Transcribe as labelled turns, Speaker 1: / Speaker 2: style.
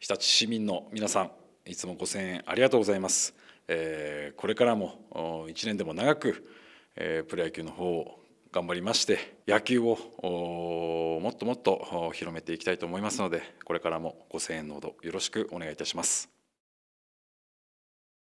Speaker 1: 日立市民の皆さんいつもご声援ありがとうございます、えー、これからも1年でも長く、えー、プロ野球の方を頑張りまして野球をもっともっと広めていきたいと思いますのでこれからもご声援のほどよろしくお願いいたします